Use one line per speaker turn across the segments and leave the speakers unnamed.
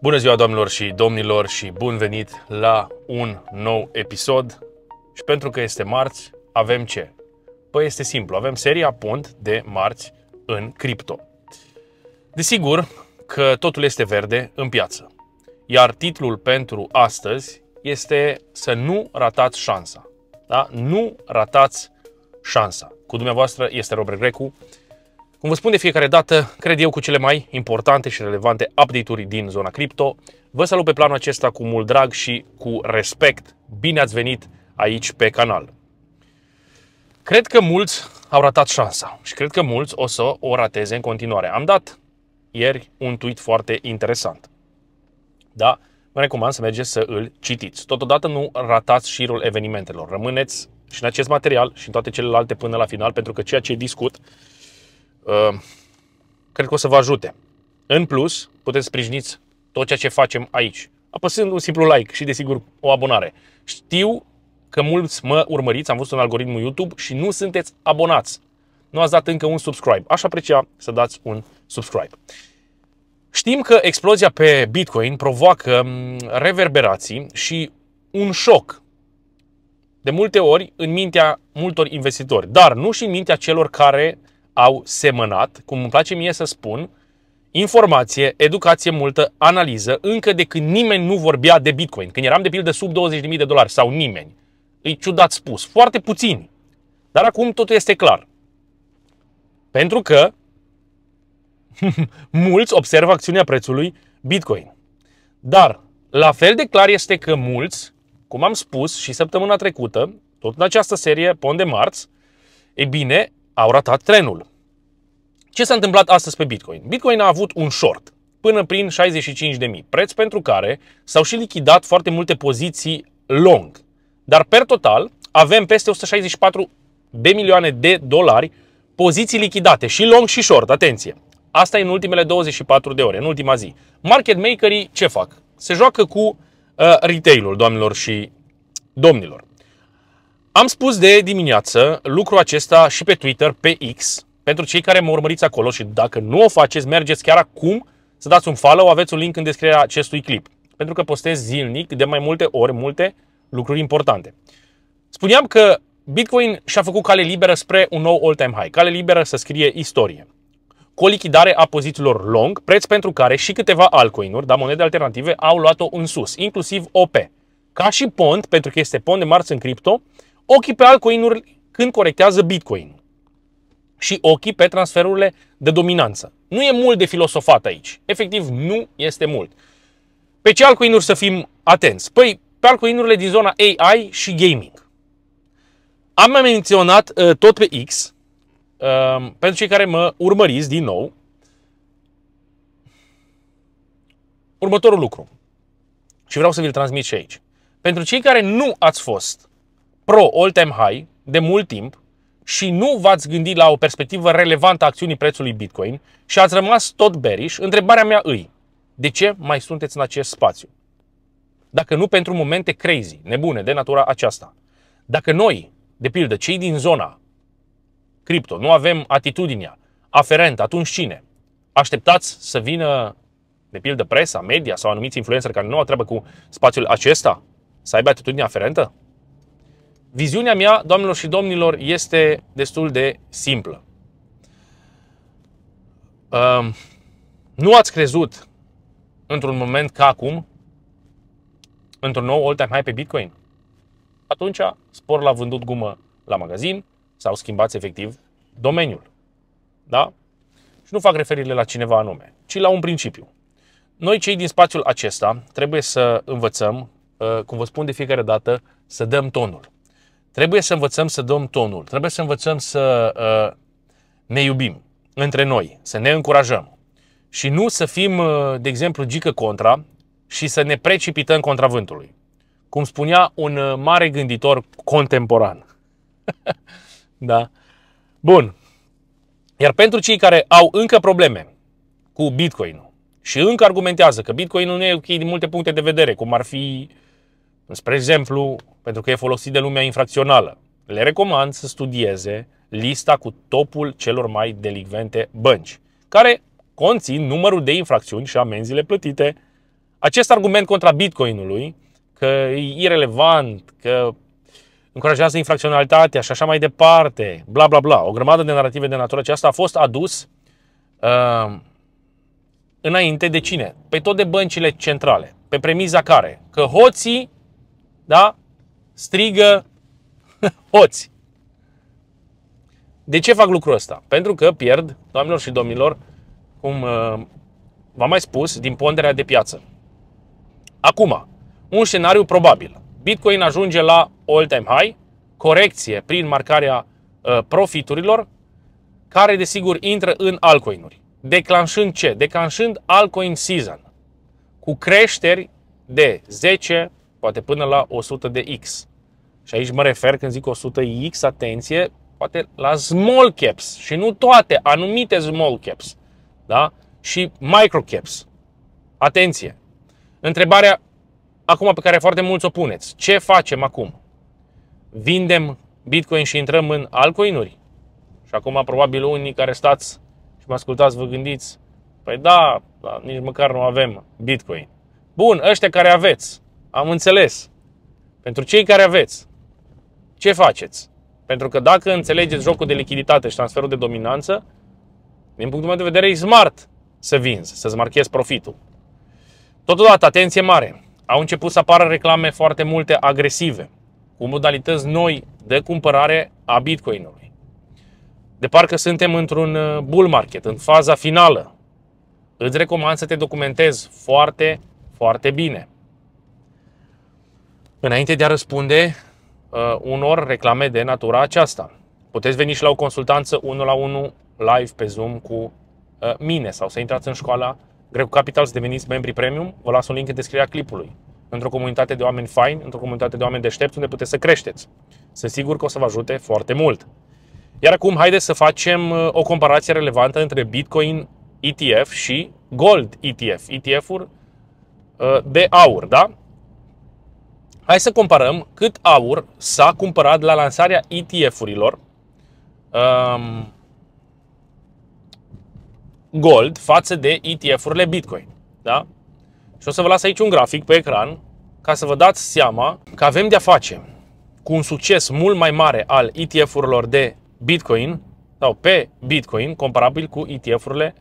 Bună ziua, doamnelor și domnilor, și bun venit la un nou episod. Și pentru că este marți, avem ce? Păi este simplu, avem seria Pont de marți în cripto. Desigur că totul este verde în piață. Iar titlul pentru astăzi este să nu ratați șansa. Da? Nu ratați șansa. Cu dumneavoastră este Robert Grecu, cum vă spun de fiecare dată, cred eu, cu cele mai importante și relevante update-uri din zona cripto. Vă salut pe planul acesta cu mult drag și cu respect. Bine ați venit aici pe canal. Cred că mulți au ratat șansa și cred că mulți o să o rateze în continuare. Am dat ieri un tweet foarte interesant. Da? Vă recomand să mergeți să îl citiți. Totodată nu ratați șirul evenimentelor. Rămâneți și în acest material și în toate celelalte până la final, pentru că ceea ce discut Ehm, cred că o să vă ajute. În plus, puteți sprijiniți tot ceea ce facem aici, apăsând un simplu like și, desigur, o abonare. Știu că mulți mă urmăriți, am văzut un algoritmul YouTube și nu sunteți abonați. Nu ați dat încă un subscribe. Aș aprecia să dați un subscribe. Știm că explozia pe Bitcoin provoacă mm, reverberații și un șoc de multe ori în mintea multor investitori, dar nu și în mintea celor care au semănat, cum îmi place mie să spun, informație, educație multă, analiză, încă de când nimeni nu vorbea de Bitcoin. Când eram de pildă sub 20.000 de dolari sau nimeni. E ciudat spus, foarte puțini. Dar acum totul este clar. Pentru că mulți observă acțiunea prețului Bitcoin. Dar la fel de clar este că mulți, cum am spus și săptămâna trecută, tot în această serie Pond de Marți, e bine, au ratat trenul. Ce s-a întâmplat astăzi pe Bitcoin? Bitcoin a avut un short până prin 65.000, preț pentru care s-au și lichidat foarte multe poziții long. Dar per total avem peste 164 de milioane de dolari poziții lichidate și long și short, atenție. Asta e în ultimele 24 de ore, în ultima zi. Market makerii ce fac? Se joacă cu uh, retail-ul, doamnelor și domnilor. Am spus de dimineață lucrul acesta și pe Twitter, pe X, pentru cei care mă urmăriți acolo și dacă nu o faceți, mergeți chiar acum să dați un follow, aveți un link în descrierea acestui clip, pentru că postez zilnic de mai multe ori multe lucruri importante. Spuneam că Bitcoin și-a făcut cale liberă spre un nou all-time high, cale liberă să scrie istorie. Cu o lichidare a pozițiilor long, preț pentru care și câteva altcoin-uri, dar monede alternative, au luat-o în sus, inclusiv OP. Ca și pont, pentru că este pont de marți în cripto, ochii pe altcoinuri când corectează Bitcoin și ochii pe transferurile de dominanță. Nu e mult de filosofat aici. Efectiv, nu este mult. Pe ce altcoinuri să fim atenți? Păi, pe altcoinurile din zona AI și gaming. Am menționat uh, tot pe X, uh, pentru cei care mă urmăriți din nou, următorul lucru. Și vreau să vi-l transmit și aici. Pentru cei care nu ați fost pro all-time high de mult timp și nu v-ați gândit la o perspectivă relevantă a acțiunii prețului Bitcoin și ați rămas tot bearish, întrebarea mea îi, de ce mai sunteți în acest spațiu? Dacă nu pentru momente crazy, nebune, de natura aceasta. Dacă noi, de pildă, cei din zona cripto, nu avem atitudinea aferentă, atunci cine? Așteptați să vină, de pildă, presa, media sau anumiți influenceri care nu au treabă cu spațiul acesta să aibă atitudinea aferentă? Viziunea mea, doamnelor și domnilor, este destul de simplă. Uh, nu ați crezut într-un moment ca acum, într-un nou all-time high pe Bitcoin? Atunci spor la vândut gumă la magazin sau schimbați efectiv domeniul. Da? Și nu fac referire la cineva anume, ci la un principiu. Noi, cei din spațiul acesta, trebuie să învățăm, uh, cum vă spun de fiecare dată, să dăm tonul. Trebuie să învățăm să dăm tonul, trebuie să învățăm să uh, ne iubim între noi, să ne încurajăm și nu să fim, uh, de exemplu, gică contra și să ne precipităm contra vântului. Cum spunea un uh, mare gânditor contemporan. da? Bun. Iar pentru cei care au încă probleme cu Bitcoin și încă argumentează că Bitcoin nu e ok din multe puncte de vedere, cum ar fi uh, Spre exemplu, pentru că e folosit de lumea infracțională, le recomand să studieze lista cu topul celor mai delicvente bănci, care conțin numărul de infracțiuni și amenziile plătite. Acest argument contra Bitcoinului, că e irelevant, că încurajează infracționalitatea și așa mai departe, bla bla bla, o grămadă de narrative de natură aceasta a fost adus uh, înainte de cine? Pe tot de băncile centrale, pe premiza care? Că hoții da? Strigă hoți. De ce fac lucrul ăsta? Pentru că pierd, doamnelor și domnilor, cum uh, v-am mai spus, din ponderea de piață. Acum, un scenariu probabil. Bitcoin ajunge la all-time high, corecție prin marcarea uh, profiturilor, care desigur intră în altcoinuri. Declanșând ce? Declanșând altcoin season cu creșteri de 10, poate până la 100 de X. Și aici mă refer când zic 100 X, atenție, poate la small caps și nu toate, anumite small caps, da? Și micro caps. Atenție! Întrebarea acum pe care foarte mulți o puneți. Ce facem acum? Vindem Bitcoin și intrăm în altcoinuri? Și acum probabil unii care stați și mă ascultați vă gândiți, păi da, da nici măcar nu avem Bitcoin. Bun, ăștia care aveți, am înțeles. Pentru cei care aveți, ce faceți? Pentru că dacă înțelegeți jocul de lichiditate și transferul de dominanță, din punctul meu de vedere, e smart să vinzi, să-ți marchezi profitul. Totodată, atenție mare, au început să apară reclame foarte multe agresive, cu modalități noi de cumpărare a bitcoinului. De parcă suntem într-un uh, bull market, în faza finală. Îți recomand să te documentezi foarte, foarte bine. Înainte de a răspunde uh, unor reclame de natura aceasta, puteți veni și la o consultanță 1 la 1 live pe Zoom cu uh, mine sau să intrați în școala Greco Capital să deveniți membri premium, vă las un link în descrierea clipului. Într-o comunitate de oameni fine, într-o comunitate de oameni deștepți unde puteți să creșteți. Sunt sigur că o să vă ajute foarte mult. Iar acum haideți să facem uh, o comparație relevantă între Bitcoin ETF și Gold ETF, ETF-uri uh, de aur, da? Hai să comparăm cât aur s-a cumpărat la lansarea ETF-urilor um, Gold față de ETF-urile Bitcoin. Da? Și o să vă las aici un grafic pe ecran ca să vă dați seama că avem de-a face cu un succes mult mai mare al ETF-urilor de Bitcoin sau pe Bitcoin comparabil cu ETF-urile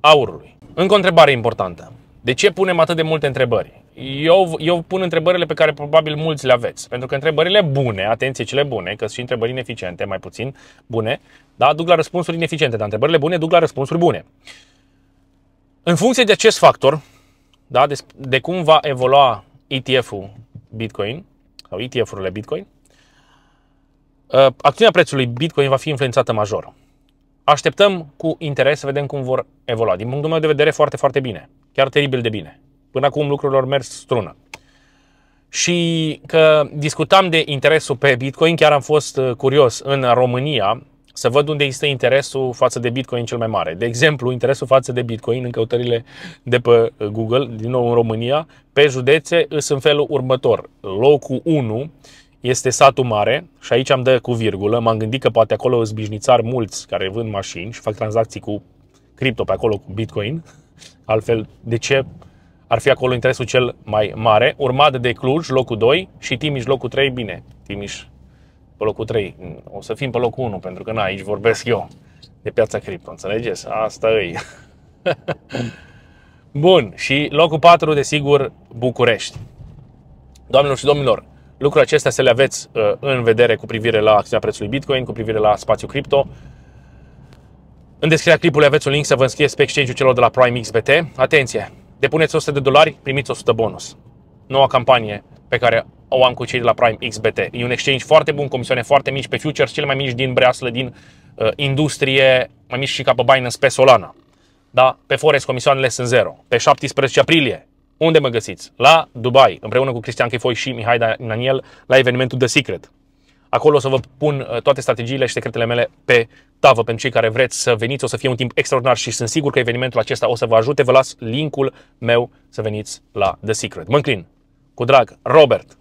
aurului. Încă o întrebare importantă. De ce punem atât de multe întrebări? eu, eu pun întrebările pe care probabil mulți le aveți. Pentru că întrebările bune, atenție, cele bune, că sunt și întrebări ineficiente, mai puțin bune, da, duc la răspunsuri ineficiente, dar întrebările bune duc la răspunsuri bune. În funcție de acest factor, da, de, de cum va evolua ETF-ul Bitcoin sau ETF-urile Bitcoin, uh, acțiunea prețului Bitcoin va fi influențată major. Așteptăm cu interes să vedem cum vor evolua. Din punctul meu de vedere, foarte, foarte bine. Chiar teribil de bine. Până acum lucrurile au mers strună. Și că discutam de interesul pe Bitcoin, chiar am fost uh, curios în România să văd unde este interesul față de Bitcoin cel mai mare. De exemplu, interesul față de Bitcoin în căutările de pe uh, Google, din nou în România, pe județe sunt în felul următor. Locul 1 este satul mare și aici am dă cu virgulă. M-am gândit că poate acolo sunt bișnițari mulți care vând mașini și fac tranzacții cu cripto pe acolo, cu Bitcoin. Altfel, de ce ar fi acolo interesul cel mai mare, urmat de Cluj, locul 2 și Timiș, locul 3, bine, Timiș pe locul 3. O să fim pe locul 1, pentru că na, aici vorbesc eu de piața cripto, înțelegeți? Asta e. Bun, și locul 4, desigur, București. Doamnelor și domnilor, lucrurile acestea să le aveți uh, în vedere cu privire la acțiunea prețului Bitcoin, cu privire la spațiu cripto. În descrierea clipului aveți un link să vă înscrieți pe exchange-ul celor de la PrimeXBT. Atenție! Depuneți 100 de dolari, primiți 100 bonus. Noua campanie pe care o am cu cei de la Prime XBT. E un exchange foarte bun, comisioane foarte mici pe futures, cele mai mici din breaslă, din uh, industrie, mai mici și ca pe Binance, pe Solana. Da? Pe Forex comisioanele sunt zero. Pe 17 aprilie, unde mă găsiți? La Dubai, împreună cu Cristian Chifoi și Mihai Daniel, la evenimentul The Secret. Acolo o să vă pun uh, toate strategiile și secretele mele pe tavă pentru cei care vreți să veniți. O să fie un timp extraordinar și sunt sigur că evenimentul acesta o să vă ajute. Vă las linkul meu să veniți la The Secret. Mă înclin. Cu drag, Robert!